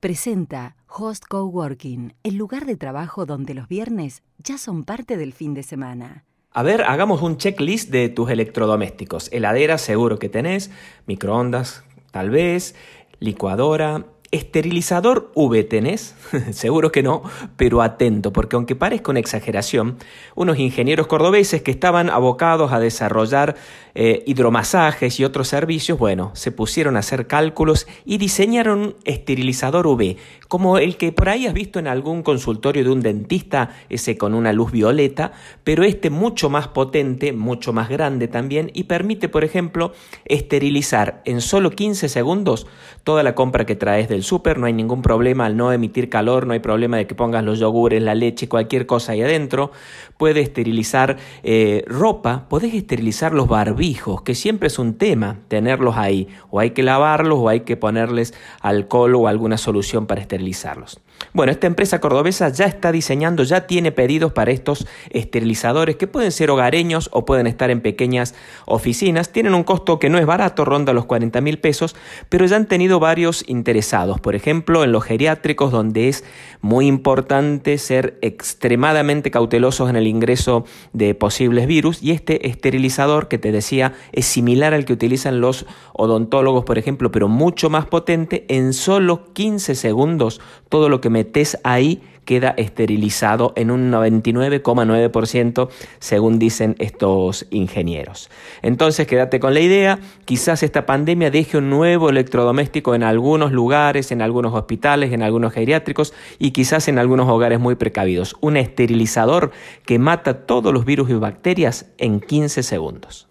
presenta Host Coworking, el lugar de trabajo donde los viernes ya son parte del fin de semana. A ver, hagamos un checklist de tus electrodomésticos. Heladera seguro que tenés, microondas tal vez, licuadora, ¿Esterilizador V tenés? Seguro que no, pero atento, porque aunque parezca una exageración, unos ingenieros cordobeses que estaban abocados a desarrollar eh, hidromasajes y otros servicios, bueno, se pusieron a hacer cálculos y diseñaron un esterilizador V, como el que por ahí has visto en algún consultorio de un dentista, ese con una luz violeta, pero este mucho más potente, mucho más grande también, y permite, por ejemplo, esterilizar en solo 15 segundos toda la compra que traes del el súper, no hay ningún problema al no emitir calor, no hay problema de que pongas los yogures, la leche, cualquier cosa ahí adentro. Puede esterilizar eh, ropa, podés esterilizar los barbijos, que siempre es un tema tenerlos ahí, o hay que lavarlos o hay que ponerles alcohol o alguna solución para esterilizarlos. Bueno, esta empresa cordobesa ya está diseñando, ya tiene pedidos para estos esterilizadores que pueden ser hogareños o pueden estar en pequeñas oficinas. Tienen un costo que no es barato, ronda los 40 mil pesos, pero ya han tenido varios interesados por ejemplo, en los geriátricos, donde es muy importante ser extremadamente cautelosos en el ingreso de posibles virus, y este esterilizador que te decía es similar al que utilizan los odontólogos, por ejemplo, pero mucho más potente, en solo 15 segundos todo lo que metes ahí queda esterilizado en un 99,9% según dicen estos ingenieros. Entonces quédate con la idea, quizás esta pandemia deje un nuevo electrodoméstico en algunos lugares, en algunos hospitales, en algunos geriátricos y quizás en algunos hogares muy precavidos. Un esterilizador que mata todos los virus y bacterias en 15 segundos.